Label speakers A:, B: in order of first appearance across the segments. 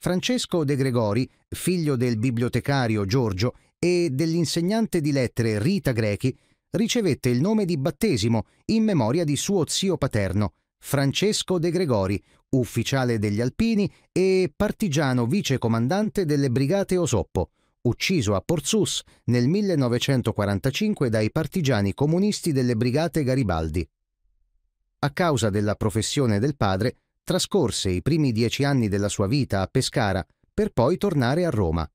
A: Francesco De Gregori, figlio del bibliotecario Giorgio e dell'insegnante di lettere Rita Grechi, ricevette il nome di battesimo in memoria di suo zio paterno, Francesco De Gregori, ufficiale degli Alpini e partigiano vicecomandante delle Brigate Osoppo, ucciso a Porzus nel 1945 dai partigiani comunisti delle Brigate Garibaldi. A causa della professione del padre, trascorse i primi dieci anni della sua vita a Pescara per poi tornare a Roma.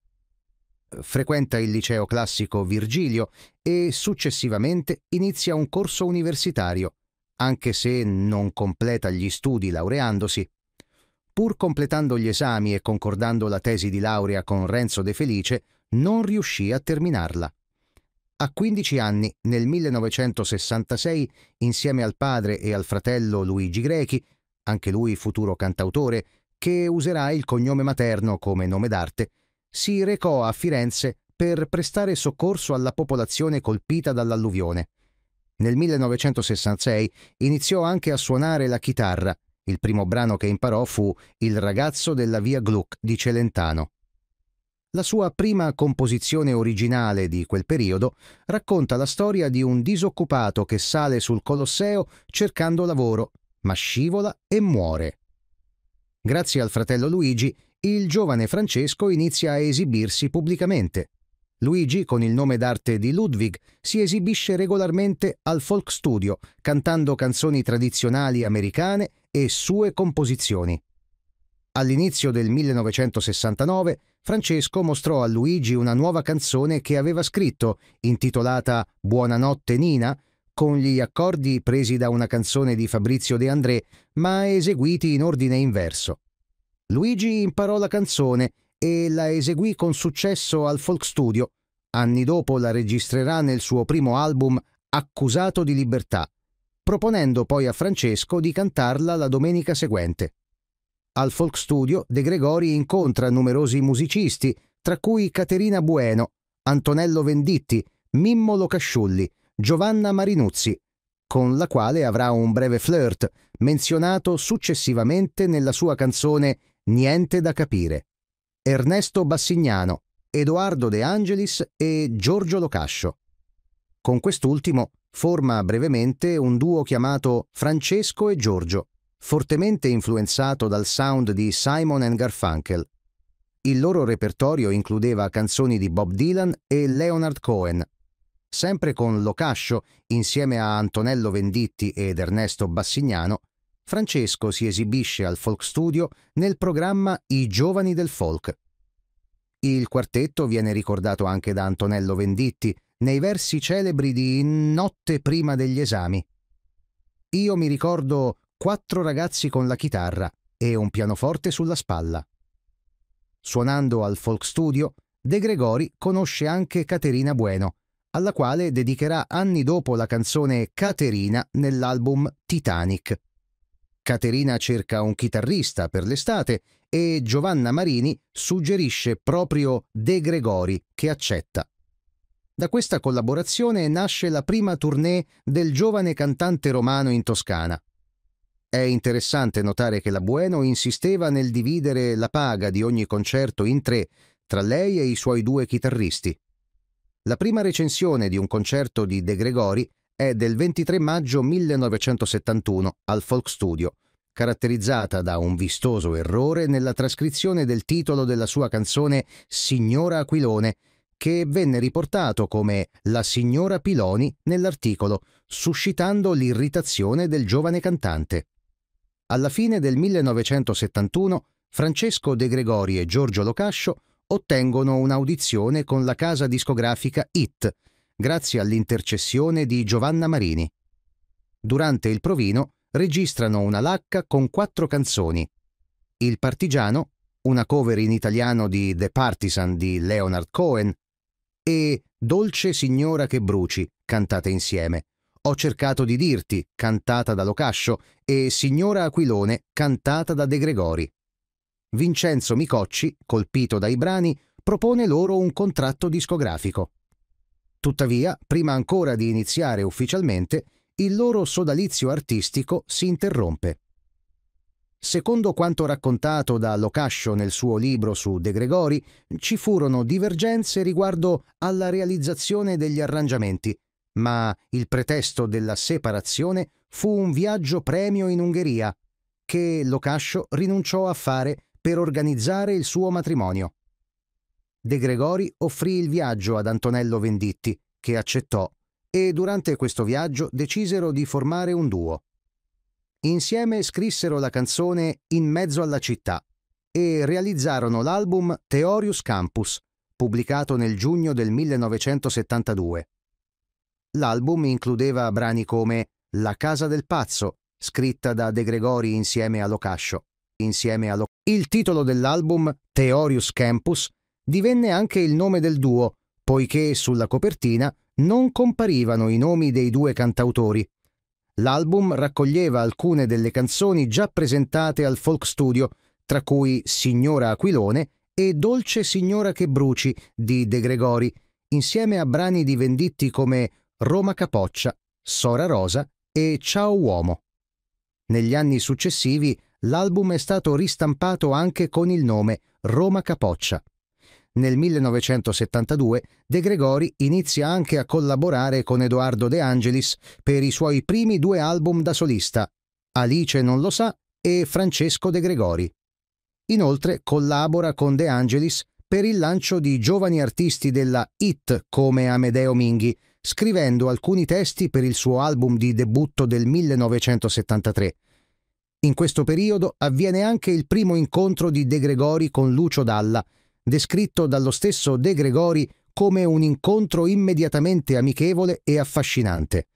A: Frequenta il liceo classico Virgilio e successivamente inizia un corso universitario, anche se non completa gli studi laureandosi. Pur completando gli esami e concordando la tesi di laurea con Renzo De Felice, non riuscì a terminarla. A 15 anni, nel 1966, insieme al padre e al fratello Luigi Grechi, anche lui futuro cantautore, che userà il cognome materno come nome d'arte, si recò a Firenze per prestare soccorso alla popolazione colpita dall'alluvione. Nel 1966 iniziò anche a suonare la chitarra. Il primo brano che imparò fu Il ragazzo della via Gluck di Celentano. La sua prima composizione originale di quel periodo racconta la storia di un disoccupato che sale sul Colosseo cercando lavoro ma scivola e muore. Grazie al fratello Luigi, il giovane Francesco inizia a esibirsi pubblicamente. Luigi, con il nome d'arte di Ludwig, si esibisce regolarmente al folk studio, cantando canzoni tradizionali americane e sue composizioni. All'inizio del 1969, Francesco mostrò a Luigi una nuova canzone che aveva scritto, intitolata Buonanotte Nina, con gli accordi presi da una canzone di Fabrizio De André, ma eseguiti in ordine inverso. Luigi imparò la canzone e la eseguì con successo al Folk Studio. Anni dopo la registrerà nel suo primo album Accusato di libertà, proponendo poi a Francesco di cantarla la domenica seguente. Al Folk Studio De Gregori incontra numerosi musicisti, tra cui Caterina Bueno, Antonello Venditti, Mimmo Locasciulli, Giovanna Marinuzzi, con la quale avrà un breve flirt, menzionato successivamente nella sua canzone Niente da capire. Ernesto Bassignano, Edoardo De Angelis e Giorgio Locascio. Con quest'ultimo forma brevemente un duo chiamato Francesco e Giorgio, fortemente influenzato dal sound di Simon Garfunkel. Il loro repertorio includeva canzoni di Bob Dylan e Leonard Cohen, sempre con Locascio, insieme a Antonello Venditti ed Ernesto Bassignano, Francesco si esibisce al Folk Studio nel programma I Giovani del Folk. Il quartetto viene ricordato anche da Antonello Venditti nei versi celebri di Notte prima degli esami. Io mi ricordo quattro ragazzi con la chitarra e un pianoforte sulla spalla. Suonando al Folk Studio, De Gregori conosce anche Caterina Bueno, alla quale dedicherà anni dopo la canzone Caterina nell'album Titanic. Caterina cerca un chitarrista per l'estate e Giovanna Marini suggerisce proprio De Gregori, che accetta. Da questa collaborazione nasce la prima tournée del giovane cantante romano in Toscana. È interessante notare che la Bueno insisteva nel dividere la paga di ogni concerto in tre tra lei e i suoi due chitarristi. La prima recensione di un concerto di De Gregori è del 23 maggio 1971 al Folk Studio, caratterizzata da un vistoso errore nella trascrizione del titolo della sua canzone Signora Aquilone, che venne riportato come La signora Piloni nell'articolo, suscitando l'irritazione del giovane cantante. Alla fine del 1971 Francesco De Gregori e Giorgio Locascio ottengono un'audizione con la casa discografica IT, grazie all'intercessione di Giovanna Marini. Durante il provino registrano una lacca con quattro canzoni. Il Partigiano, una cover in italiano di The Partisan di Leonard Cohen e Dolce signora che bruci, cantate insieme. Ho cercato di dirti, cantata da Locascio, e Signora Aquilone, cantata da De Gregori. Vincenzo Micocci, colpito dai brani, propone loro un contratto discografico. Tuttavia, prima ancora di iniziare ufficialmente, il loro sodalizio artistico si interrompe. Secondo quanto raccontato da Locascio nel suo libro su De Gregori, ci furono divergenze riguardo alla realizzazione degli arrangiamenti, ma il pretesto della separazione fu un viaggio premio in Ungheria, che Locascio rinunciò a fare per organizzare il suo matrimonio. De Gregori offrì il viaggio ad Antonello Venditti, che accettò, e durante questo viaggio decisero di formare un duo. Insieme scrissero la canzone In mezzo alla città e realizzarono l'album Theorius Campus, pubblicato nel giugno del 1972. L'album includeva brani come La casa del pazzo, scritta da De Gregori insieme a Locascio, insieme allo... Il titolo dell'album, Theorius Campus, divenne anche il nome del duo, poiché sulla copertina non comparivano i nomi dei due cantautori. L'album raccoglieva alcune delle canzoni già presentate al Folk Studio, tra cui Signora Aquilone e Dolce Signora che bruci di De Gregori, insieme a brani di venditti come Roma Capoccia, Sora Rosa e Ciao Uomo. Negli anni successivi l'album è stato ristampato anche con il nome Roma Capoccia. Nel 1972 De Gregori inizia anche a collaborare con Edoardo De Angelis per i suoi primi due album da solista, Alice non lo sa e Francesco De Gregori. Inoltre collabora con De Angelis per il lancio di giovani artisti della IT come Amedeo Minghi, scrivendo alcuni testi per il suo album di debutto del 1973, in questo periodo avviene anche il primo incontro di De Gregori con Lucio Dalla, descritto dallo stesso De Gregori come un incontro immediatamente amichevole e affascinante.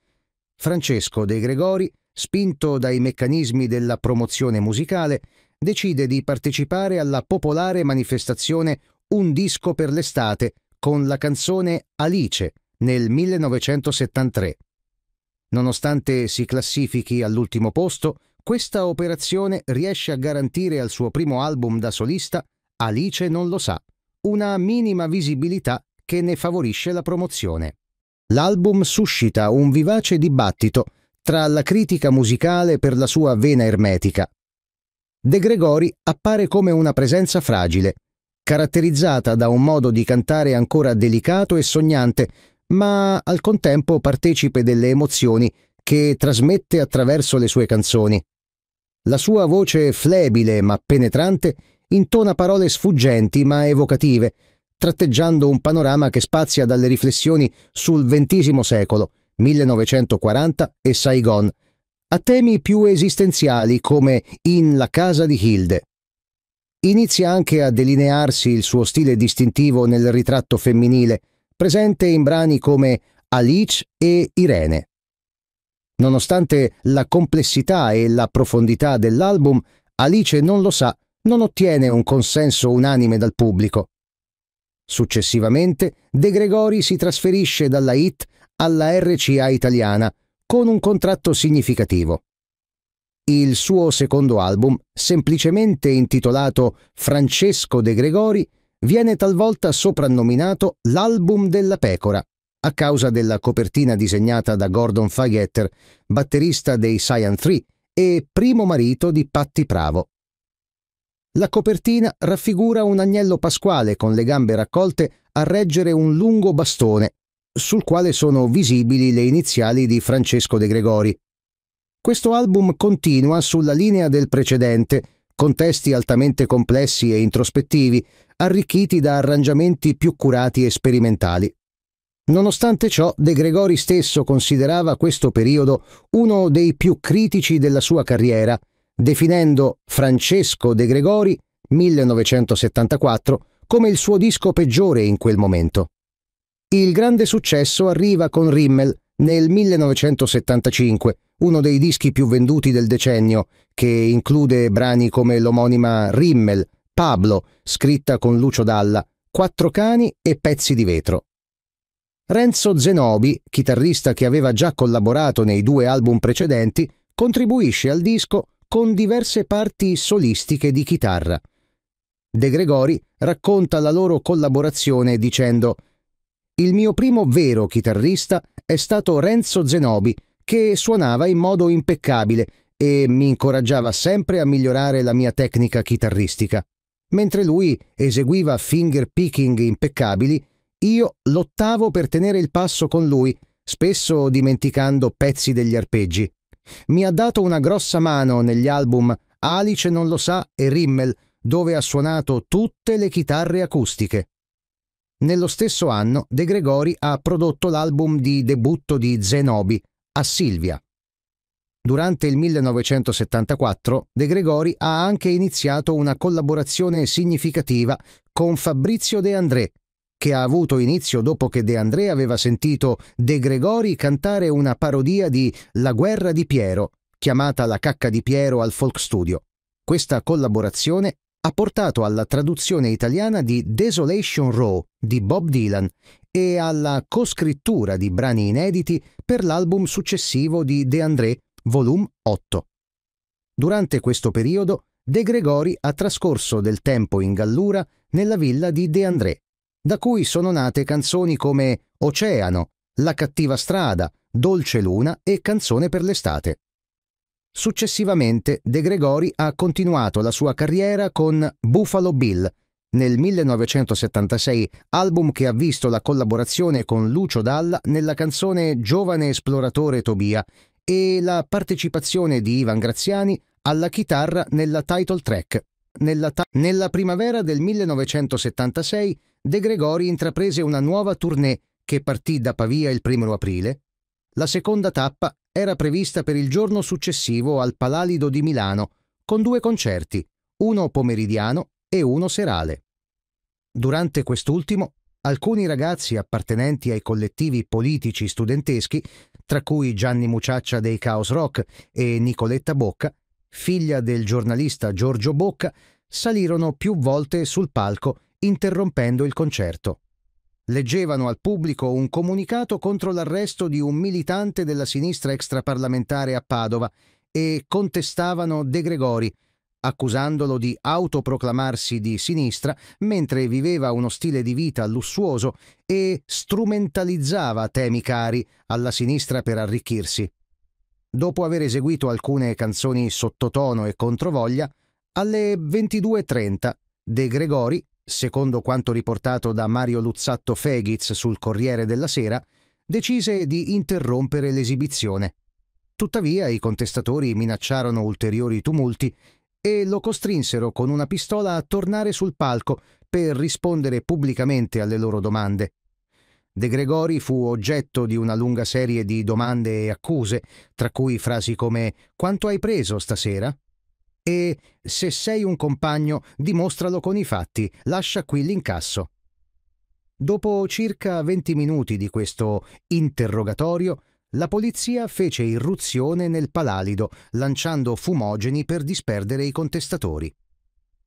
A: Francesco De Gregori, spinto dai meccanismi della promozione musicale, decide di partecipare alla popolare manifestazione Un disco per l'estate con la canzone Alice nel 1973. Nonostante si classifichi all'ultimo posto, questa operazione riesce a garantire al suo primo album da solista Alice non lo sa, una minima visibilità che ne favorisce la promozione. L'album suscita un vivace dibattito tra la critica musicale per la sua vena ermetica. De Gregori appare come una presenza fragile, caratterizzata da un modo di cantare ancora delicato e sognante, ma al contempo partecipe delle emozioni che trasmette attraverso le sue canzoni. La sua voce flebile ma penetrante intona parole sfuggenti ma evocative, tratteggiando un panorama che spazia dalle riflessioni sul XX secolo, 1940 e Saigon, a temi più esistenziali come In la casa di Hilde. Inizia anche a delinearsi il suo stile distintivo nel ritratto femminile, presente in brani come Alice e Irene. Nonostante la complessità e la profondità dell'album, Alice non lo sa, non ottiene un consenso unanime dal pubblico. Successivamente, De Gregori si trasferisce dalla HIT alla RCA italiana con un contratto significativo. Il suo secondo album, semplicemente intitolato Francesco De Gregori, viene talvolta soprannominato l'album della pecora a causa della copertina disegnata da Gordon Fayetter, batterista dei Cyan 3 e primo marito di Patti Pravo. La copertina raffigura un agnello pasquale con le gambe raccolte a reggere un lungo bastone, sul quale sono visibili le iniziali di Francesco De Gregori. Questo album continua sulla linea del precedente, con testi altamente complessi e introspettivi, arricchiti da arrangiamenti più curati e sperimentali. Nonostante ciò, De Gregori stesso considerava questo periodo uno dei più critici della sua carriera, definendo Francesco De Gregori 1974 come il suo disco peggiore in quel momento. Il grande successo arriva con Rimmel nel 1975, uno dei dischi più venduti del decennio, che include brani come l'omonima Rimmel, Pablo, scritta con Lucio Dalla, Quattro cani e pezzi di vetro. Renzo Zenobi, chitarrista che aveva già collaborato nei due album precedenti, contribuisce al disco con diverse parti solistiche di chitarra. De Gregori racconta la loro collaborazione dicendo Il mio primo vero chitarrista è stato Renzo Zenobi, che suonava in modo impeccabile e mi incoraggiava sempre a migliorare la mia tecnica chitarristica. Mentre lui eseguiva finger picking impeccabili, io lottavo per tenere il passo con lui, spesso dimenticando pezzi degli arpeggi. Mi ha dato una grossa mano negli album Alice non lo sa e Rimmel, dove ha suonato tutte le chitarre acustiche. Nello stesso anno De Gregori ha prodotto l'album di debutto di Zenobi, A Silvia. Durante il 1974 De Gregori ha anche iniziato una collaborazione significativa con Fabrizio De André, che ha avuto inizio dopo che De André aveva sentito De Gregori cantare una parodia di La guerra di Piero, chiamata La cacca di Piero al folk studio. Questa collaborazione ha portato alla traduzione italiana di Desolation Row di Bob Dylan e alla coscrittura di brani inediti per l'album successivo di De André, volum 8. Durante questo periodo, De Gregori ha trascorso del tempo in Gallura nella villa di De André da cui sono nate canzoni come Oceano, La cattiva strada, Dolce Luna e Canzone per l'estate. Successivamente De Gregori ha continuato la sua carriera con Buffalo Bill, nel 1976, album che ha visto la collaborazione con Lucio Dalla nella canzone Giovane esploratore Tobia e la partecipazione di Ivan Graziani alla chitarra nella title track. Nella, ta nella primavera del 1976 De Gregori intraprese una nuova tournée che partì da Pavia il primo aprile. La seconda tappa era prevista per il giorno successivo al Palalido di Milano, con due concerti, uno pomeridiano e uno serale. Durante quest'ultimo, alcuni ragazzi appartenenti ai collettivi politici studenteschi, tra cui Gianni Muciaccia dei Chaos Rock e Nicoletta Bocca, figlia del giornalista Giorgio Bocca, salirono più volte sul palco interrompendo il concerto. Leggevano al pubblico un comunicato contro l'arresto di un militante della sinistra extraparlamentare a Padova e contestavano De Gregori, accusandolo di autoproclamarsi di sinistra mentre viveva uno stile di vita lussuoso e strumentalizzava temi cari alla sinistra per arricchirsi. Dopo aver eseguito alcune canzoni sottotono e controvoglia, alle 22.30 De Gregori secondo quanto riportato da Mario Luzzatto Fegiz sul Corriere della Sera, decise di interrompere l'esibizione. Tuttavia i contestatori minacciarono ulteriori tumulti e lo costrinsero con una pistola a tornare sul palco per rispondere pubblicamente alle loro domande. De Gregori fu oggetto di una lunga serie di domande e accuse, tra cui frasi come Quanto hai preso stasera? E se sei un compagno, dimostralo con i fatti, lascia qui l'incasso. Dopo circa 20 minuti di questo interrogatorio, la polizia fece irruzione nel palalido, lanciando fumogeni per disperdere i contestatori.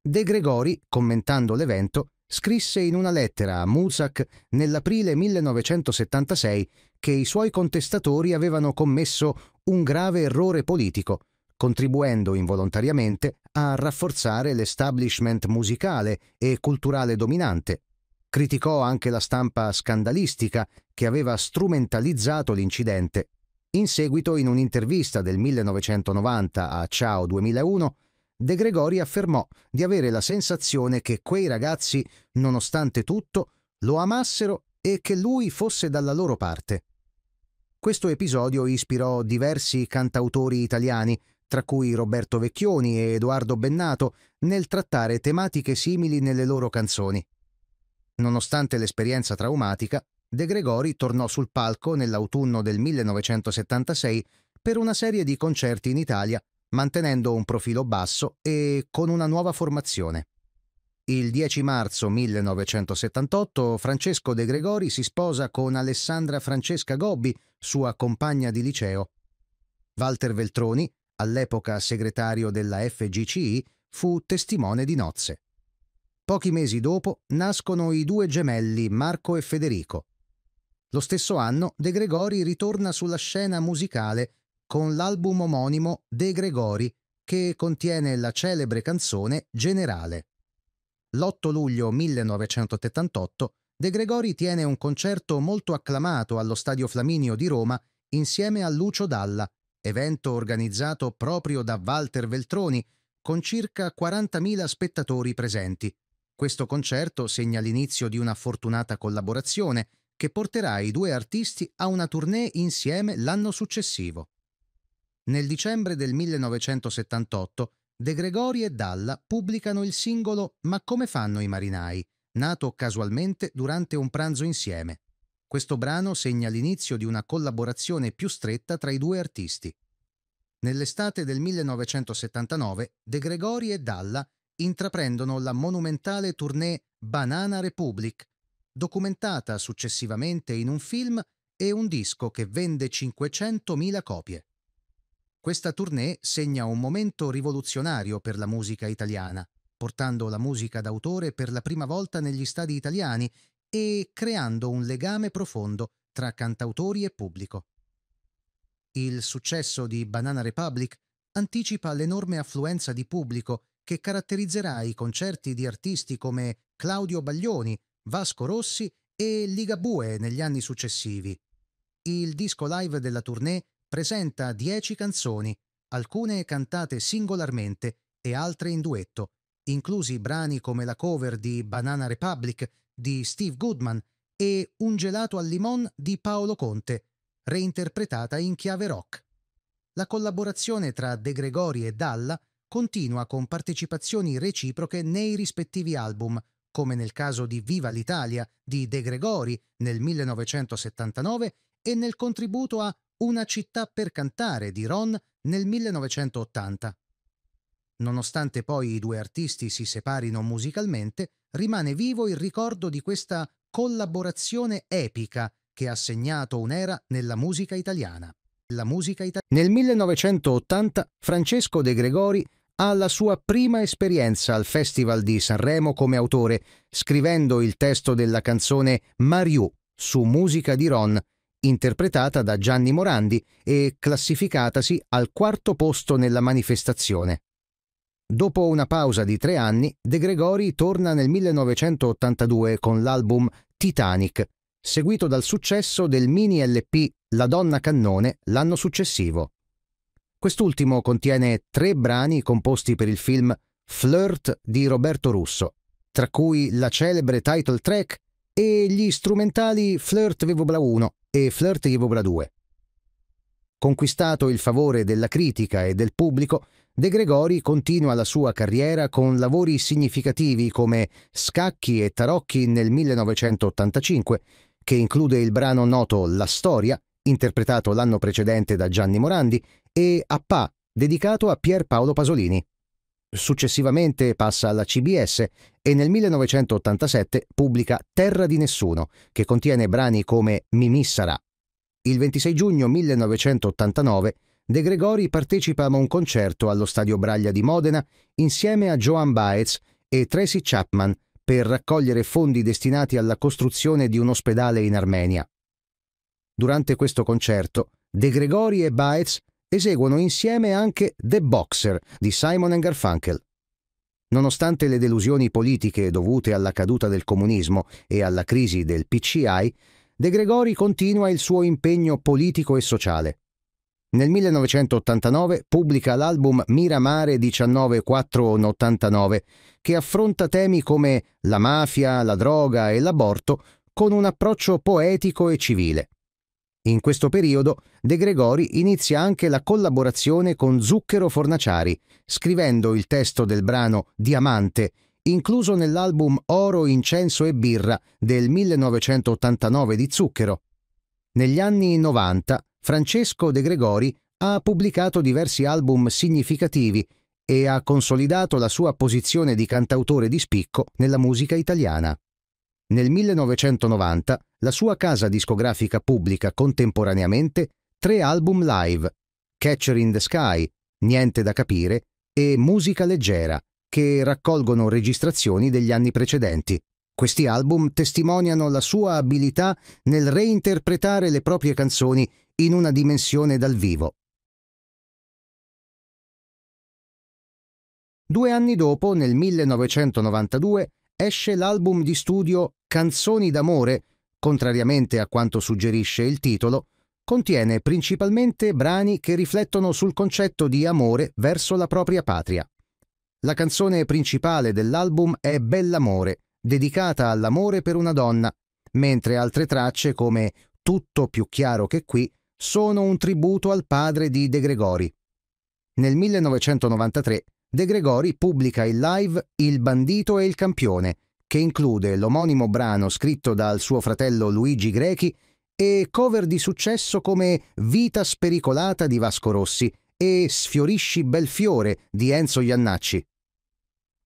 A: De Gregori, commentando l'evento, scrisse in una lettera a Musak nell'aprile 1976 che i suoi contestatori avevano commesso un grave errore politico contribuendo involontariamente a rafforzare l'establishment musicale e culturale dominante. Criticò anche la stampa scandalistica che aveva strumentalizzato l'incidente. In seguito, in un'intervista del 1990 a Ciao 2001, De Gregori affermò di avere la sensazione che quei ragazzi, nonostante tutto, lo amassero e che lui fosse dalla loro parte. Questo episodio ispirò diversi cantautori italiani tra cui Roberto Vecchioni e Edoardo Bennato, nel trattare tematiche simili nelle loro canzoni. Nonostante l'esperienza traumatica, De Gregori tornò sul palco nell'autunno del 1976 per una serie di concerti in Italia, mantenendo un profilo basso e con una nuova formazione. Il 10 marzo 1978 Francesco De Gregori si sposa con Alessandra Francesca Gobbi, sua compagna di liceo. Walter Veltroni all'epoca segretario della FGCI, fu testimone di nozze. Pochi mesi dopo nascono i due gemelli Marco e Federico. Lo stesso anno De Gregori ritorna sulla scena musicale con l'album omonimo De Gregori, che contiene la celebre canzone Generale. L'8 luglio 1978 De Gregori tiene un concerto molto acclamato allo Stadio Flaminio di Roma insieme a Lucio Dalla, evento organizzato proprio da Walter Veltroni, con circa 40.000 spettatori presenti. Questo concerto segna l'inizio di una fortunata collaborazione che porterà i due artisti a una tournée insieme l'anno successivo. Nel dicembre del 1978 De Gregori e Dalla pubblicano il singolo Ma come fanno i marinai, nato casualmente durante un pranzo insieme. Questo brano segna l'inizio di una collaborazione più stretta tra i due artisti. Nell'estate del 1979, De Gregori e Dalla intraprendono la monumentale tournée Banana Republic, documentata successivamente in un film e un disco che vende 500.000 copie. Questa tournée segna un momento rivoluzionario per la musica italiana, portando la musica d'autore per la prima volta negli stadi italiani e creando un legame profondo tra cantautori e pubblico. Il successo di Banana Republic anticipa l'enorme affluenza di pubblico che caratterizzerà i concerti di artisti come Claudio Baglioni, Vasco Rossi e Ligabue negli anni successivi. Il disco live della tournée presenta 10 canzoni, alcune cantate singolarmente e altre in duetto, inclusi brani come la cover di Banana Republic di Steve Goodman e Un gelato al limon di Paolo Conte, reinterpretata in chiave rock. La collaborazione tra De Gregori e Dalla continua con partecipazioni reciproche nei rispettivi album, come nel caso di Viva l'Italia di De Gregori nel 1979 e nel contributo a Una città per cantare di Ron nel 1980. Nonostante poi i due artisti si separino musicalmente, rimane vivo il ricordo di questa collaborazione epica che ha segnato un'era nella musica italiana. musica ita Nel 1980 Francesco De Gregori ha la sua prima esperienza al Festival di Sanremo come autore, scrivendo il testo della canzone Mariù su musica di Ron, interpretata da Gianni Morandi e classificatasi al quarto posto nella manifestazione. Dopo una pausa di tre anni, De Gregori torna nel 1982 con l'album Titanic, seguito dal successo del mini LP La donna cannone l'anno successivo. Quest'ultimo contiene tre brani composti per il film Flirt di Roberto Russo, tra cui la celebre title track e gli strumentali Flirt Vevobla 1 e Flirt Vevobla 2. Conquistato il favore della critica e del pubblico, De Gregori continua la sua carriera con lavori significativi come Scacchi e Tarocchi nel 1985, che include il brano noto La Storia, interpretato l'anno precedente da Gianni Morandi, e Appà, dedicato a Pier Paolo Pasolini. Successivamente passa alla CBS e nel 1987 pubblica Terra di Nessuno, che contiene brani come Mimì sarà. Il 26 giugno 1989 De Gregori partecipa a un concerto allo Stadio Braglia di Modena insieme a Joan Baez e Tracy Chapman per raccogliere fondi destinati alla costruzione di un ospedale in Armenia. Durante questo concerto, De Gregori e Baez eseguono insieme anche The Boxer di Simon Garfunkel. Nonostante le delusioni politiche dovute alla caduta del comunismo e alla crisi del PCI, De Gregori continua il suo impegno politico e sociale. Nel 1989 pubblica l'album Miramare 19489 che affronta temi come la mafia, la droga e l'aborto con un approccio poetico e civile. In questo periodo De Gregori inizia anche la collaborazione con Zucchero Fornaciari, scrivendo il testo del brano Diamante, incluso nell'album Oro, Incenso e Birra del 1989 di Zucchero. Negli anni 90 Francesco De Gregori ha pubblicato diversi album significativi e ha consolidato la sua posizione di cantautore di spicco nella musica italiana. Nel 1990 la sua casa discografica pubblica contemporaneamente tre album live, Catcher in the Sky, Niente da capire e Musica leggera, che raccolgono registrazioni degli anni precedenti. Questi album testimoniano la sua abilità nel reinterpretare le proprie canzoni in una dimensione dal vivo. Due anni dopo, nel 1992, esce l'album di studio Canzoni d'amore, contrariamente a quanto suggerisce il titolo, contiene principalmente brani che riflettono sul concetto di amore verso la propria patria. La canzone principale dell'album è Bell'amore, dedicata all'amore per una donna, mentre altre tracce come Tutto più chiaro che qui sono un tributo al padre di De Gregori. Nel 1993 De Gregori pubblica in live Il bandito e il campione, che include l'omonimo brano scritto dal suo fratello Luigi Grechi e cover di successo come Vita spericolata di Vasco Rossi e Sfiorisci bel fiore di Enzo Iannacci.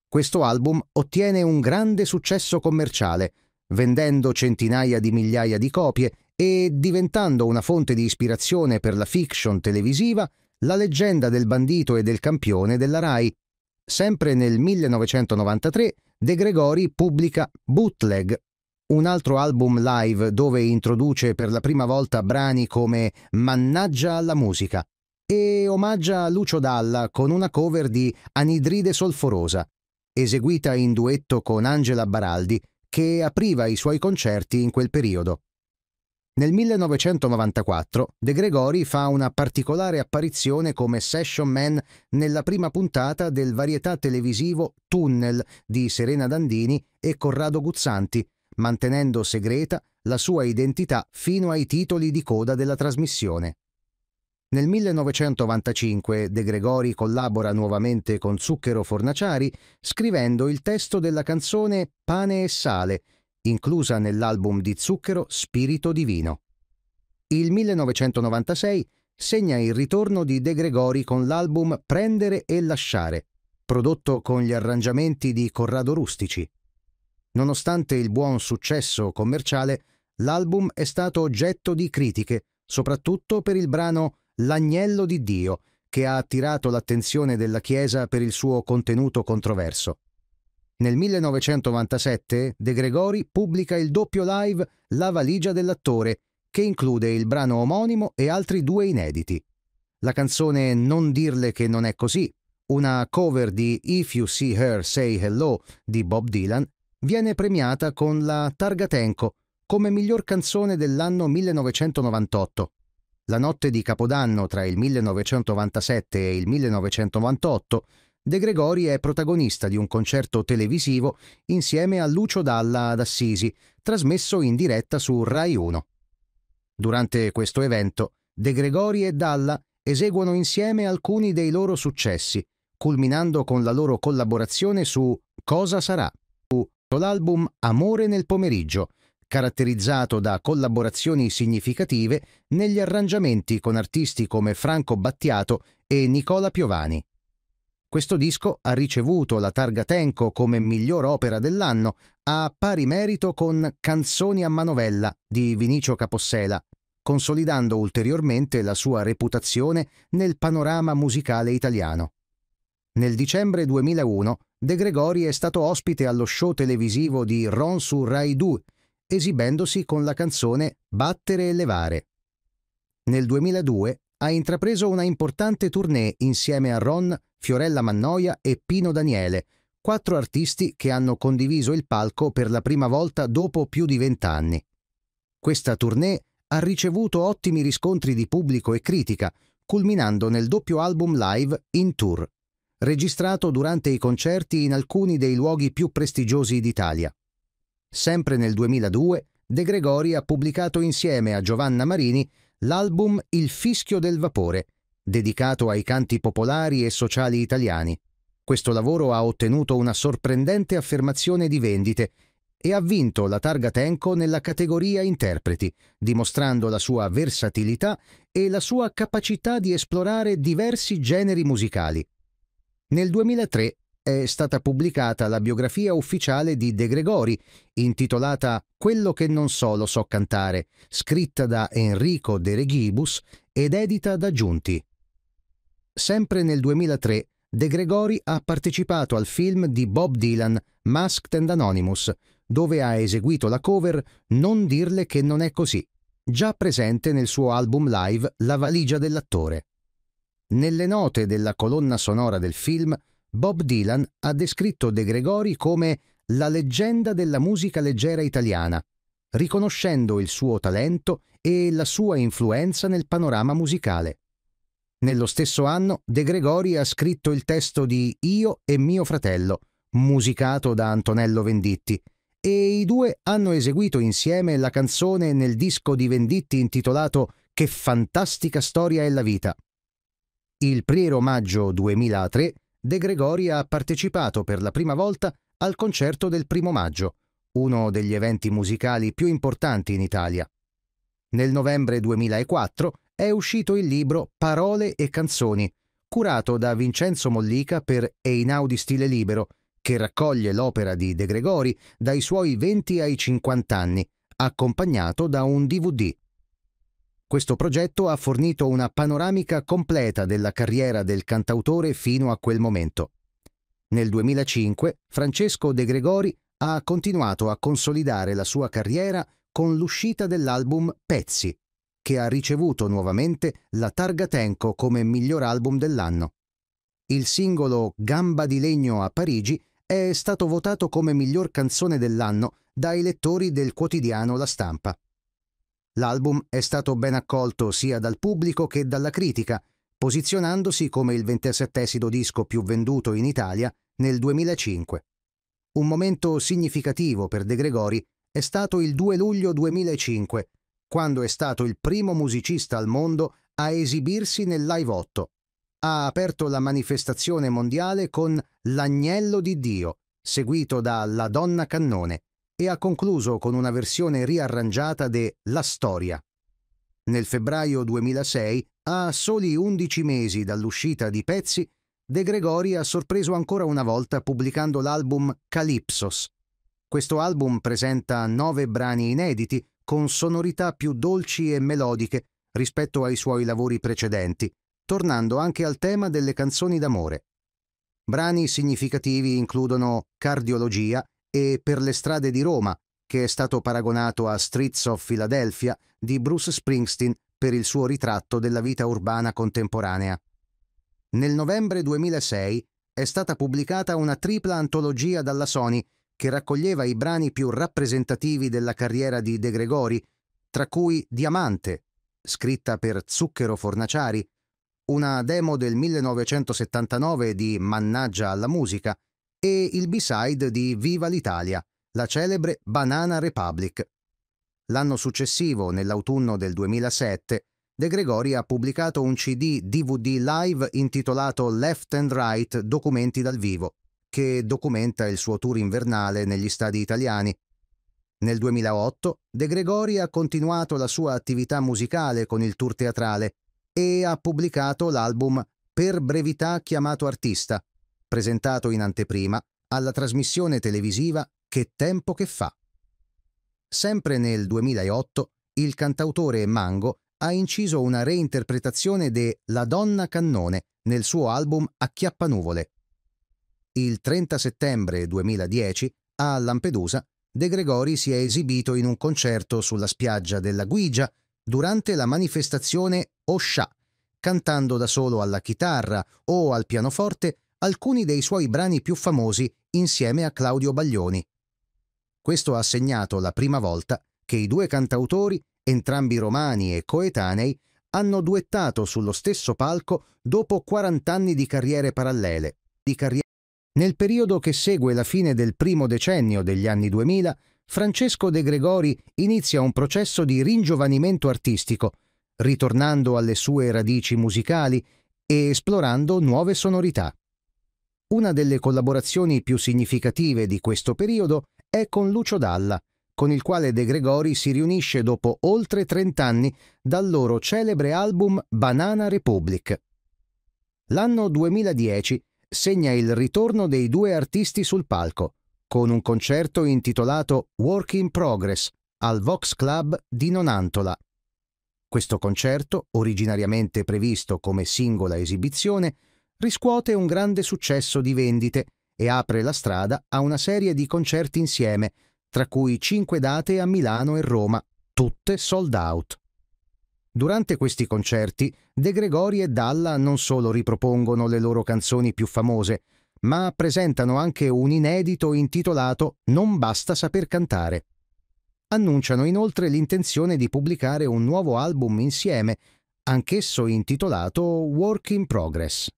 A: Questo album ottiene un grande successo commerciale, vendendo centinaia di migliaia di copie e, diventando una fonte di ispirazione per la fiction televisiva, La leggenda del bandito e del campione della RAI. Sempre nel 1993 De Gregori pubblica Bootleg, un altro album live dove introduce per la prima volta brani come Mannaggia alla musica e omaggia Lucio Dalla con una cover di Anidride solforosa, eseguita in duetto con Angela Baraldi, che apriva i suoi concerti in quel periodo. Nel 1994 De Gregori fa una particolare apparizione come session man nella prima puntata del varietà televisivo Tunnel di Serena Dandini e Corrado Guzzanti, mantenendo segreta la sua identità fino ai titoli di coda della trasmissione. Nel 1995 De Gregori collabora nuovamente con Zucchero Fornaciari scrivendo il testo della canzone Pane e sale, inclusa nell'album di Zucchero Spirito Divino. Il 1996 segna il ritorno di De Gregori con l'album Prendere e Lasciare, prodotto con gli arrangiamenti di Corrado Rustici. Nonostante il buon successo commerciale, l'album è stato oggetto di critiche, soprattutto per il brano L'agnello di Dio, che ha attirato l'attenzione della Chiesa per il suo contenuto controverso. Nel 1997 De Gregori pubblica il doppio live La valigia dell'attore, che include il brano omonimo e altri due inediti. La canzone Non dirle che non è così, una cover di If You See Her Say Hello di Bob Dylan, viene premiata con la Targa Tenco come miglior canzone dell'anno 1998. La notte di Capodanno tra il 1997 e il 1998 De Gregori è protagonista di un concerto televisivo insieme a Lucio Dalla ad Assisi, trasmesso in diretta su Rai 1. Durante questo evento, De Gregori e Dalla eseguono insieme alcuni dei loro successi, culminando con la loro collaborazione su Cosa sarà? su L'album Amore nel pomeriggio, caratterizzato da collaborazioni significative negli arrangiamenti con artisti come Franco Battiato e Nicola Piovani. Questo disco ha ricevuto la targa Tenco come miglior opera dell'anno, a pari merito con Canzoni a manovella di Vinicio Capossela, consolidando ulteriormente la sua reputazione nel panorama musicale italiano. Nel dicembre 2001 De Gregori è stato ospite allo show televisivo di Ron su Rai 2, esibendosi con la canzone Battere e levare. Nel 2002 ha intrapreso una importante tournée insieme a Ron Fiorella Mannoia e Pino Daniele, quattro artisti che hanno condiviso il palco per la prima volta dopo più di vent'anni. Questa tournée ha ricevuto ottimi riscontri di pubblico e critica, culminando nel doppio album live In Tour, registrato durante i concerti in alcuni dei luoghi più prestigiosi d'Italia. Sempre nel 2002, De Gregori ha pubblicato insieme a Giovanna Marini l'album Il fischio del vapore, dedicato ai canti popolari e sociali italiani. Questo lavoro ha ottenuto una sorprendente affermazione di vendite e ha vinto la targa Tenco nella categoria interpreti, dimostrando la sua versatilità e la sua capacità di esplorare diversi generi musicali. Nel 2003 è stata pubblicata la biografia ufficiale di De Gregori, intitolata Quello che non so lo so cantare, scritta da Enrico De Regibus ed edita da Giunti. Sempre nel 2003, De Gregori ha partecipato al film di Bob Dylan Masked and Anonymous, dove ha eseguito la cover Non dirle che non è così, già presente nel suo album live La valigia dell'attore. Nelle note della colonna sonora del film, Bob Dylan ha descritto De Gregori come la leggenda della musica leggera italiana, riconoscendo il suo talento e la sua influenza nel panorama musicale. Nello stesso anno De Gregori ha scritto il testo di Io e mio fratello, musicato da Antonello Venditti, e i due hanno eseguito insieme la canzone nel disco di Venditti intitolato Che fantastica storia è la vita. Il 1 maggio 2003 De Gregori ha partecipato per la prima volta al concerto del primo maggio, uno degli eventi musicali più importanti in Italia. Nel novembre 2004 è uscito il libro Parole e canzoni, curato da Vincenzo Mollica per Einaudi Stile Libero, che raccoglie l'opera di De Gregori dai suoi 20 ai 50 anni, accompagnato da un DVD. Questo progetto ha fornito una panoramica completa della carriera del cantautore fino a quel momento. Nel 2005 Francesco De Gregori ha continuato a consolidare la sua carriera con l'uscita dell'album Pezzi, che ha ricevuto nuovamente la targa Tenco come miglior album dell'anno. Il singolo Gamba di legno a Parigi è stato votato come miglior canzone dell'anno dai lettori del quotidiano La Stampa. L'album è stato ben accolto sia dal pubblico che dalla critica, posizionandosi come il 27 disco più venduto in Italia nel 2005. Un momento significativo per De Gregori è stato il 2 luglio 2005, quando è stato il primo musicista al mondo a esibirsi nel Live 8. Ha aperto la manifestazione mondiale con L'agnello di Dio, seguito da La donna cannone, e ha concluso con una versione riarrangiata de La storia. Nel febbraio 2006, a soli 11 mesi dall'uscita di Pezzi, De Gregori ha sorpreso ancora una volta pubblicando l'album Calypsos. Questo album presenta nove brani inediti, con sonorità più dolci e melodiche rispetto ai suoi lavori precedenti, tornando anche al tema delle canzoni d'amore. Brani significativi includono Cardiologia e Per le strade di Roma, che è stato paragonato a Streets of Philadelphia di Bruce Springsteen per il suo ritratto della vita urbana contemporanea. Nel novembre 2006 è stata pubblicata una tripla antologia dalla Sony che raccoglieva i brani più rappresentativi della carriera di De Gregori, tra cui Diamante, scritta per Zucchero Fornaciari, una demo del 1979 di Mannaggia alla musica e il B-side di Viva l'Italia, la celebre Banana Republic. L'anno successivo, nell'autunno del 2007, De Gregori ha pubblicato un CD DVD live intitolato Left and Right Documenti dal vivo che documenta il suo tour invernale negli stadi italiani. Nel 2008 De Gregori ha continuato la sua attività musicale con il tour teatrale e ha pubblicato l'album Per brevità chiamato artista, presentato in anteprima alla trasmissione televisiva Che tempo che fa. Sempre nel 2008 il cantautore Mango ha inciso una reinterpretazione de La donna cannone nel suo album Acchiappanuvole. Il 30 settembre 2010, a Lampedusa, De Gregori si è esibito in un concerto sulla spiaggia della Guigia durante la manifestazione Osha, cantando da solo alla chitarra o al pianoforte alcuni dei suoi brani più famosi insieme a Claudio Baglioni. Questo ha segnato la prima volta che i due cantautori, entrambi romani e coetanei, hanno duettato sullo stesso palco dopo 40 anni di carriere parallele, di carriere nel periodo che segue la fine del primo decennio degli anni 2000, Francesco De Gregori inizia un processo di ringiovanimento artistico, ritornando alle sue radici musicali e esplorando nuove sonorità. Una delle collaborazioni più significative di questo periodo è con Lucio Dalla, con il quale De Gregori si riunisce dopo oltre 30 anni dal loro celebre album Banana Republic. L'anno 2010 segna il ritorno dei due artisti sul palco, con un concerto intitolato Work in Progress al Vox Club di Nonantola. Questo concerto, originariamente previsto come singola esibizione, riscuote un grande successo di vendite e apre la strada a una serie di concerti insieme, tra cui cinque date a Milano e Roma, tutte sold out. Durante questi concerti, De Gregori e Dalla non solo ripropongono le loro canzoni più famose, ma presentano anche un inedito intitolato Non basta saper cantare. Annunciano inoltre l'intenzione di pubblicare un nuovo album insieme, anch'esso intitolato Work in Progress.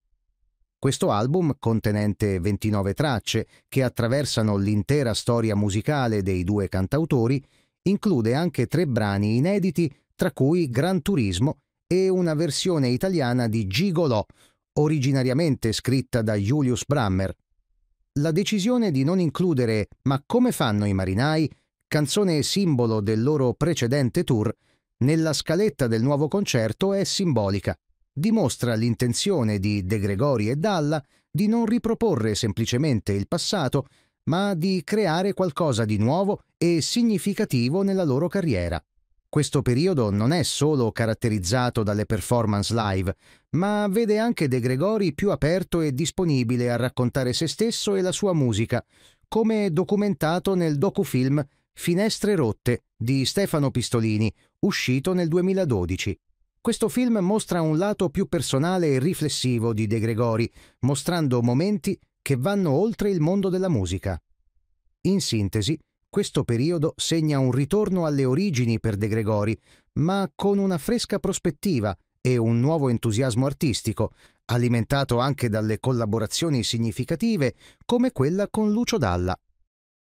A: Questo album, contenente 29 tracce che attraversano l'intera storia musicale dei due cantautori, include anche tre brani inediti tra cui Gran Turismo e una versione italiana di Gigolò, originariamente scritta da Julius Brammer. La decisione di non includere Ma come fanno i marinai, canzone simbolo del loro precedente tour, nella scaletta del nuovo concerto è simbolica. Dimostra l'intenzione di De Gregori e Dalla di non riproporre semplicemente il passato, ma di creare qualcosa di nuovo e significativo nella loro carriera. Questo periodo non è solo caratterizzato dalle performance live, ma vede anche De Gregori più aperto e disponibile a raccontare se stesso e la sua musica, come documentato nel docufilm Finestre rotte di Stefano Pistolini, uscito nel 2012. Questo film mostra un lato più personale e riflessivo di De Gregori, mostrando momenti che vanno oltre il mondo della musica. In sintesi, questo periodo segna un ritorno alle origini per De Gregori, ma con una fresca prospettiva e un nuovo entusiasmo artistico, alimentato anche dalle collaborazioni significative come quella con Lucio Dalla.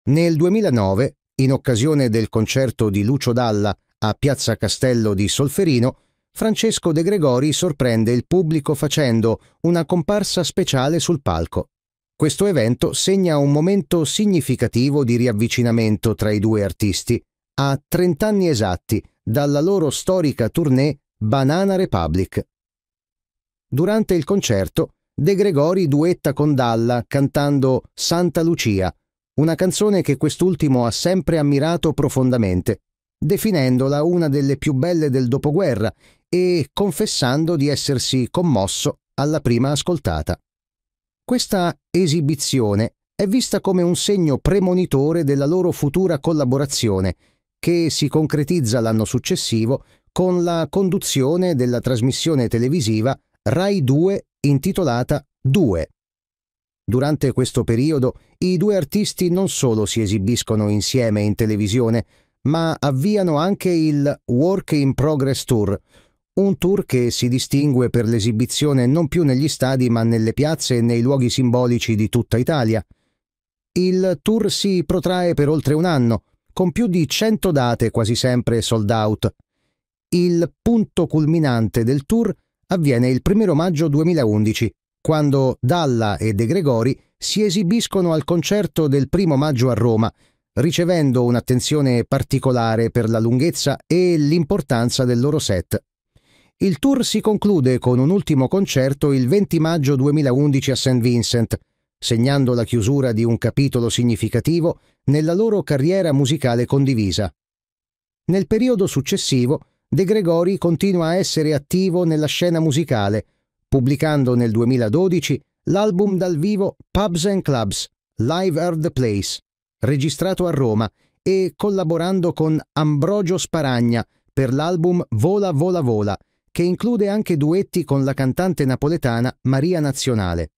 A: Nel 2009, in occasione del concerto di Lucio Dalla a Piazza Castello di Solferino, Francesco De Gregori sorprende il pubblico facendo una comparsa speciale sul palco. Questo evento segna un momento significativo di riavvicinamento tra i due artisti, a 30 anni esatti dalla loro storica tournée Banana Republic. Durante il concerto, De Gregori duetta con Dalla cantando Santa Lucia, una canzone che quest'ultimo ha sempre ammirato profondamente, definendola una delle più belle del dopoguerra e confessando di essersi commosso alla prima ascoltata. Questa esibizione è vista come un segno premonitore della loro futura collaborazione, che si concretizza l'anno successivo con la conduzione della trasmissione televisiva Rai 2 intitolata 2. Durante questo periodo i due artisti non solo si esibiscono insieme in televisione, ma avviano anche il Work in Progress Tour, un tour che si distingue per l'esibizione non più negli stadi ma nelle piazze e nei luoghi simbolici di tutta Italia. Il tour si protrae per oltre un anno, con più di 100 date quasi sempre sold out. Il punto culminante del tour avviene il 1 maggio 2011, quando Dalla e De Gregori si esibiscono al concerto del 1 maggio a Roma, ricevendo un'attenzione particolare per la lunghezza e l'importanza del loro set il tour si conclude con un ultimo concerto il 20 maggio 2011 a St. Vincent, segnando la chiusura di un capitolo significativo nella loro carriera musicale condivisa. Nel periodo successivo, De Gregori continua a essere attivo nella scena musicale, pubblicando nel 2012 l'album dal vivo Pubs and Clubs, Live Are the Place, registrato a Roma e collaborando con Ambrogio Sparagna per l'album Vola Vola Vola, che include anche duetti con la cantante napoletana Maria Nazionale.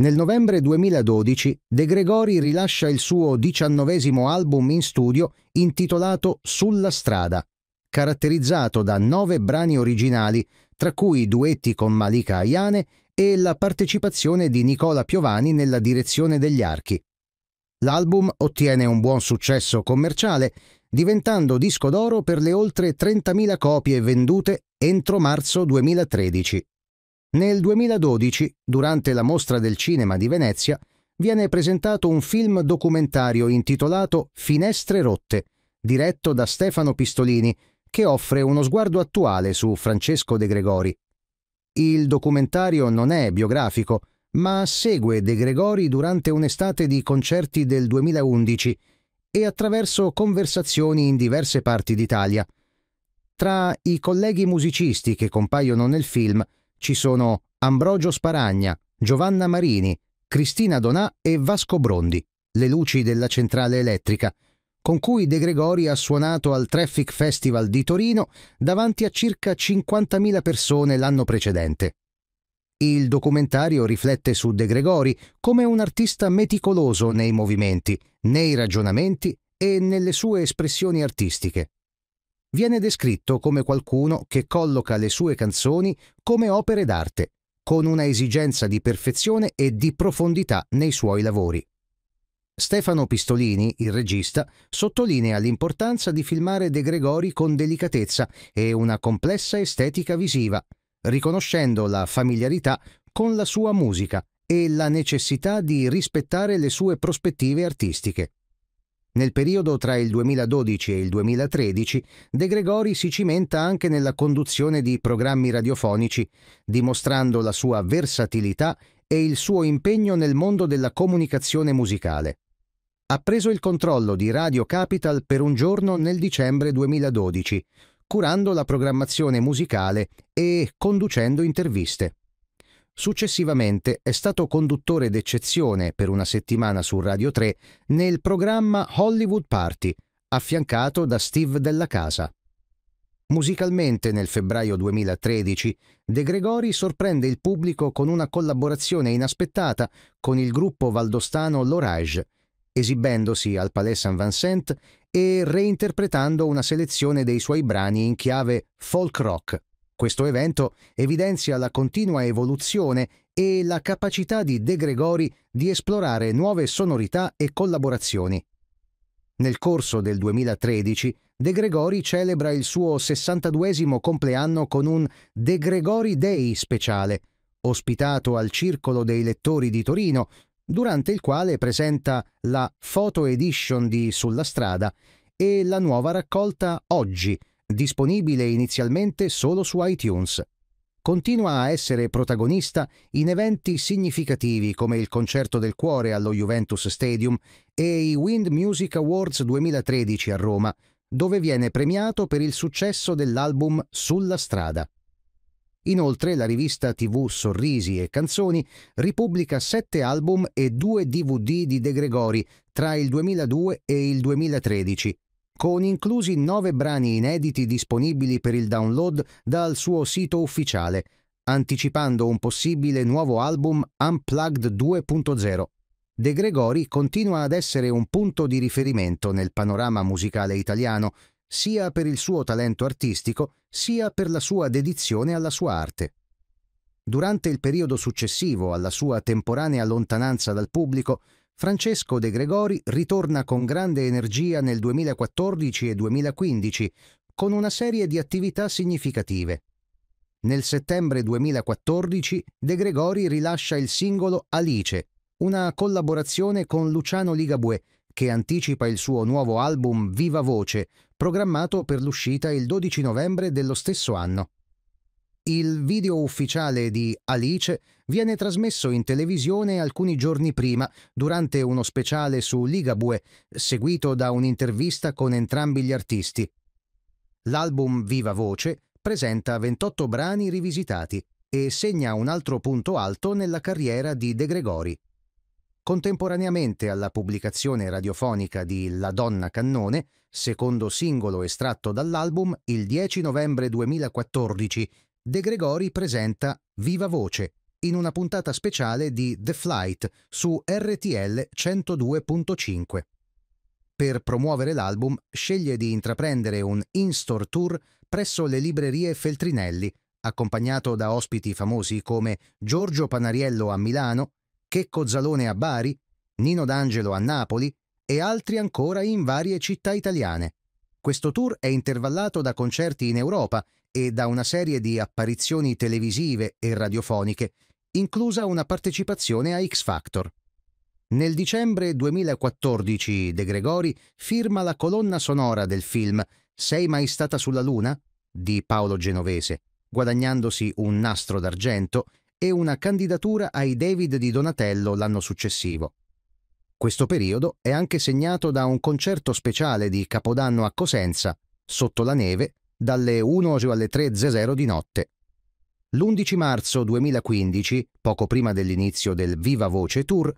A: Nel novembre 2012 De Gregori rilascia il suo diciannovesimo album in studio intitolato Sulla strada, caratterizzato da nove brani originali, tra cui duetti con Malika Ayane e la partecipazione di Nicola Piovani nella direzione degli archi. L'album ottiene un buon successo commerciale, diventando disco d'oro per le oltre 30.000 copie vendute entro marzo 2013. Nel 2012, durante la mostra del cinema di Venezia, viene presentato un film documentario intitolato Finestre rotte, diretto da Stefano Pistolini, che offre uno sguardo attuale su Francesco De Gregori. Il documentario non è biografico, ma segue De Gregori durante un'estate di concerti del 2011 e attraverso conversazioni in diverse parti d'Italia – tra i colleghi musicisti che compaiono nel film ci sono Ambrogio Sparagna, Giovanna Marini, Cristina Donà e Vasco Brondi, le luci della centrale elettrica, con cui De Gregori ha suonato al Traffic Festival di Torino davanti a circa 50.000 persone l'anno precedente. Il documentario riflette su De Gregori come un artista meticoloso nei movimenti, nei ragionamenti e nelle sue espressioni artistiche viene descritto come qualcuno che colloca le sue canzoni come opere d'arte, con una esigenza di perfezione e di profondità nei suoi lavori. Stefano Pistolini, il regista, sottolinea l'importanza di filmare De Gregori con delicatezza e una complessa estetica visiva, riconoscendo la familiarità con la sua musica e la necessità di rispettare le sue prospettive artistiche. Nel periodo tra il 2012 e il 2013 De Gregori si cimenta anche nella conduzione di programmi radiofonici, dimostrando la sua versatilità e il suo impegno nel mondo della comunicazione musicale. Ha preso il controllo di Radio Capital per un giorno nel dicembre 2012, curando la programmazione musicale e conducendo interviste. Successivamente è stato conduttore d'eccezione per una settimana su Radio 3 nel programma Hollywood Party, affiancato da Steve Della Casa. Musicalmente nel febbraio 2013 De Gregori sorprende il pubblico con una collaborazione inaspettata con il gruppo valdostano L'Orage, esibendosi al Palais Saint-Vincent e reinterpretando una selezione dei suoi brani in chiave folk rock. Questo evento evidenzia la continua evoluzione e la capacità di De Gregori di esplorare nuove sonorità e collaborazioni. Nel corso del 2013, De Gregori celebra il suo 62 compleanno con un De Gregori Day speciale, ospitato al Circolo dei Lettori di Torino, durante il quale presenta la Photo Edition di Sulla Strada e la nuova raccolta Oggi – disponibile inizialmente solo su iTunes. Continua a essere protagonista in eventi significativi come il Concerto del Cuore allo Juventus Stadium e i Wind Music Awards 2013 a Roma, dove viene premiato per il successo dell'album Sulla strada. Inoltre la rivista TV Sorrisi e Canzoni ripubblica sette album e due DVD di De Gregori tra il 2002 e il 2013, con inclusi nove brani inediti disponibili per il download dal suo sito ufficiale, anticipando un possibile nuovo album Unplugged 2.0. De Gregori continua ad essere un punto di riferimento nel panorama musicale italiano, sia per il suo talento artistico, sia per la sua dedizione alla sua arte. Durante il periodo successivo alla sua temporanea lontananza dal pubblico, Francesco De Gregori ritorna con grande energia nel 2014 e 2015 con una serie di attività significative. Nel settembre 2014 De Gregori rilascia il singolo Alice, una collaborazione con Luciano Ligabue che anticipa il suo nuovo album Viva Voce, programmato per l'uscita il 12 novembre dello stesso anno. Il video ufficiale di Alice viene trasmesso in televisione alcuni giorni prima, durante uno speciale su Ligabue, seguito da un'intervista con entrambi gli artisti. L'album Viva Voce presenta 28 brani rivisitati e segna un altro punto alto nella carriera di De Gregori. Contemporaneamente alla pubblicazione radiofonica di La Donna Cannone, secondo singolo estratto dall'album, il 10 novembre 2014, De Gregori presenta Viva Voce, in una puntata speciale di The Flight su RTL 102.5. Per promuovere l'album sceglie di intraprendere un in-store tour presso le librerie Feltrinelli, accompagnato da ospiti famosi come Giorgio Panariello a Milano, Checco Zalone a Bari, Nino D'Angelo a Napoli e altri ancora in varie città italiane. Questo tour è intervallato da concerti in Europa e da una serie di apparizioni televisive e radiofoniche inclusa una partecipazione a X Factor. Nel dicembre 2014 De Gregori firma la colonna sonora del film Sei mai stata sulla Luna? di Paolo Genovese, guadagnandosi un nastro d'argento e una candidatura ai David di Donatello l'anno successivo. Questo periodo è anche segnato da un concerto speciale di Capodanno a Cosenza, sotto la neve, dalle 1 alle 3.00 di notte. L'11 marzo 2015, poco prima dell'inizio del Viva Voce Tour,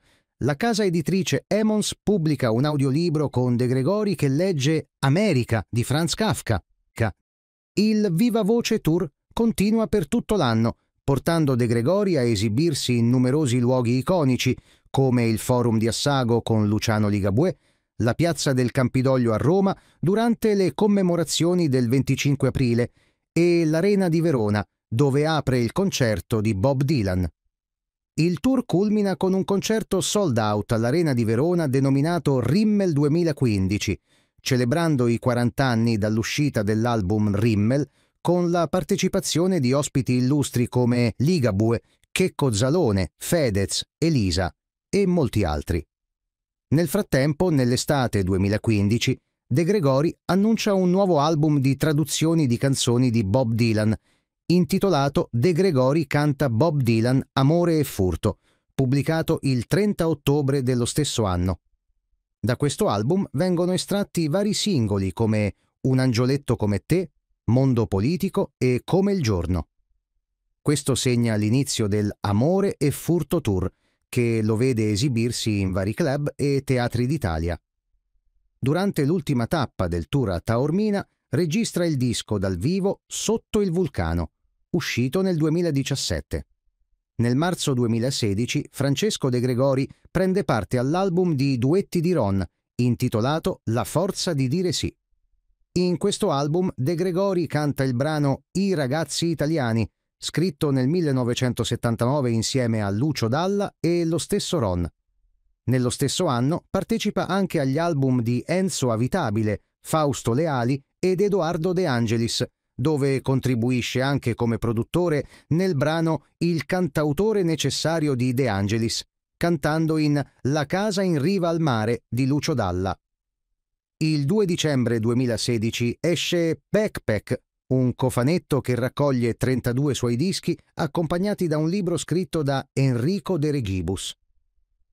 A: la casa editrice Emons pubblica un audiolibro con De Gregori che legge America di Franz Kafka. Il Viva Voce Tour continua per tutto l'anno, portando De Gregori a esibirsi in numerosi luoghi iconici, come il Forum di Assago con Luciano Ligabue, la piazza del Campidoglio a Roma durante le commemorazioni del 25 aprile e l'Arena di Verona dove apre il concerto di Bob Dylan. Il tour culmina con un concerto sold out all'Arena di Verona denominato Rimmel 2015, celebrando i 40 anni dall'uscita dell'album Rimmel con la partecipazione di ospiti illustri come Ligabue, Checco Zalone, Fedez, Elisa e molti altri. Nel frattempo, nell'estate 2015, De Gregori annuncia un nuovo album di traduzioni di canzoni di Bob Dylan intitolato De Gregori canta Bob Dylan Amore e furto, pubblicato il 30 ottobre dello stesso anno. Da questo album vengono estratti vari singoli come Un angioletto come te, Mondo politico e Come il giorno. Questo segna l'inizio del Amore e furto tour, che lo vede esibirsi in vari club e teatri d'Italia. Durante l'ultima tappa del tour a Taormina registra il disco dal vivo Sotto il vulcano, uscito nel 2017. Nel marzo 2016 Francesco De Gregori prende parte all'album di duetti di Ron, intitolato La forza di dire sì. In questo album De Gregori canta il brano I ragazzi italiani, scritto nel 1979 insieme a Lucio Dalla e lo stesso Ron. Nello stesso anno partecipa anche agli album di Enzo Avitabile, Fausto Leali ed Edoardo De Angelis, dove contribuisce anche come produttore nel brano Il cantautore necessario di De Angelis, cantando in La casa in riva al mare di Lucio Dalla. Il 2 dicembre 2016 esce Backpack, un cofanetto che raccoglie 32 suoi dischi accompagnati da un libro scritto da Enrico De Regibus.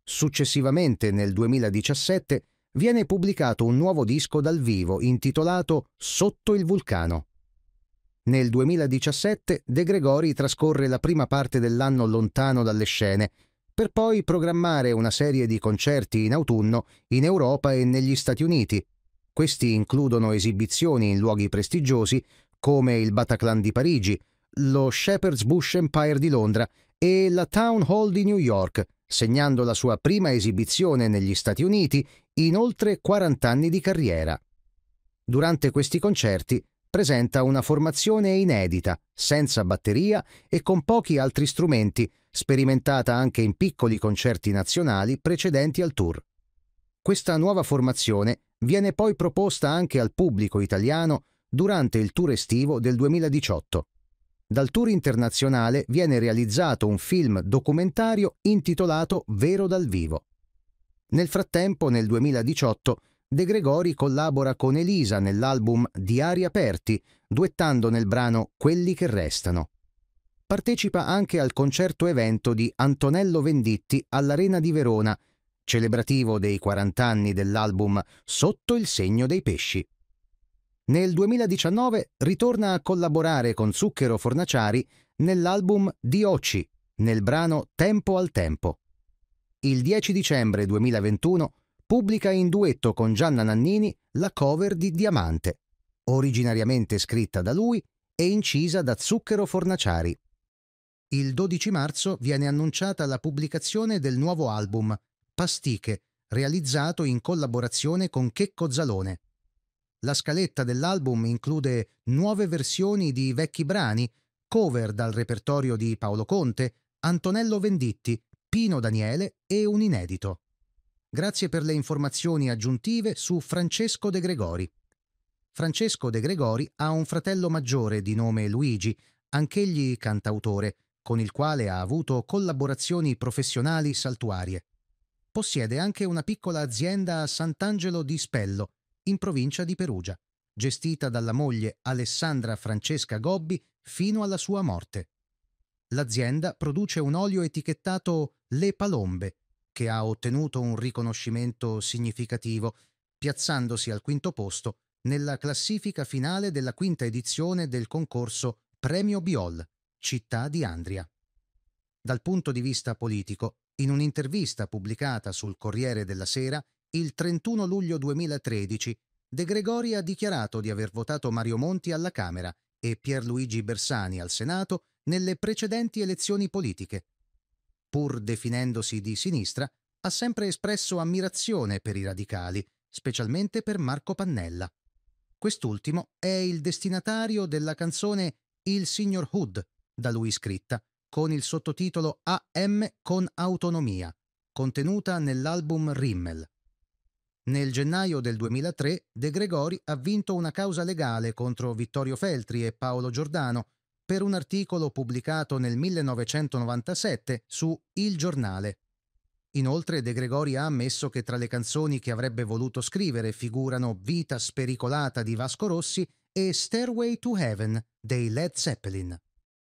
A: Successivamente, nel 2017, viene pubblicato un nuovo disco dal vivo intitolato Sotto il vulcano. Nel 2017 De Gregori trascorre la prima parte dell'anno lontano dalle scene, per poi programmare una serie di concerti in autunno in Europa e negli Stati Uniti. Questi includono esibizioni in luoghi prestigiosi come il Bataclan di Parigi, lo Shepherd's Bush Empire di Londra e la Town Hall di New York, segnando la sua prima esibizione negli Stati Uniti in oltre 40 anni di carriera. Durante questi concerti presenta una formazione inedita, senza batteria e con pochi altri strumenti, sperimentata anche in piccoli concerti nazionali precedenti al tour. Questa nuova formazione viene poi proposta anche al pubblico italiano durante il tour estivo del 2018. Dal tour internazionale viene realizzato un film documentario intitolato Vero dal vivo. Nel frattempo, nel 2018, De Gregori collabora con Elisa nell'album Diari aperti, duettando nel brano Quelli che restano. Partecipa anche al concerto evento di Antonello Venditti all'Arena di Verona, celebrativo dei 40 anni dell'album Sotto il segno dei pesci. Nel 2019 ritorna a collaborare con Zucchero Fornaciari nell'album Dioci, nel brano Tempo al tempo. Il 10 dicembre 2021 pubblica in duetto con Gianna Nannini la cover di Diamante, originariamente scritta da lui e incisa da Zucchero Fornaciari. Il 12 marzo viene annunciata la pubblicazione del nuovo album, Pastiche, realizzato in collaborazione con Checco Zalone. La scaletta dell'album include nuove versioni di vecchi brani, cover dal repertorio di Paolo Conte, Antonello Venditti, Pino Daniele e un inedito. Grazie per le informazioni aggiuntive su Francesco De Gregori. Francesco De Gregori ha un fratello maggiore di nome Luigi, anch'egli cantautore, con il quale ha avuto collaborazioni professionali saltuarie. Possiede anche una piccola azienda a Sant'Angelo di Spello, in provincia di Perugia, gestita dalla moglie Alessandra Francesca Gobbi fino alla sua morte. L'azienda produce un olio etichettato Le Palombe, che ha ottenuto un riconoscimento significativo, piazzandosi al quinto posto nella classifica finale della quinta edizione del concorso Premio Biol, città di Andria. Dal punto di vista politico, in un'intervista pubblicata sul Corriere della Sera il 31 luglio 2013, De Gregori ha dichiarato di aver votato Mario Monti alla Camera e Pierluigi Bersani al Senato nelle precedenti elezioni politiche, pur definendosi di sinistra, ha sempre espresso ammirazione per i radicali, specialmente per Marco Pannella. Quest'ultimo è il destinatario della canzone Il Signor Hood, da lui scritta, con il sottotitolo AM con autonomia, contenuta nell'album Rimmel. Nel gennaio del 2003 De Gregori ha vinto una causa legale contro Vittorio Feltri e Paolo Giordano per un articolo pubblicato nel 1997 su Il Giornale. Inoltre De Gregori ha ammesso che tra le canzoni che avrebbe voluto scrivere figurano Vita spericolata di Vasco Rossi e Stairway to Heaven dei Led Zeppelin.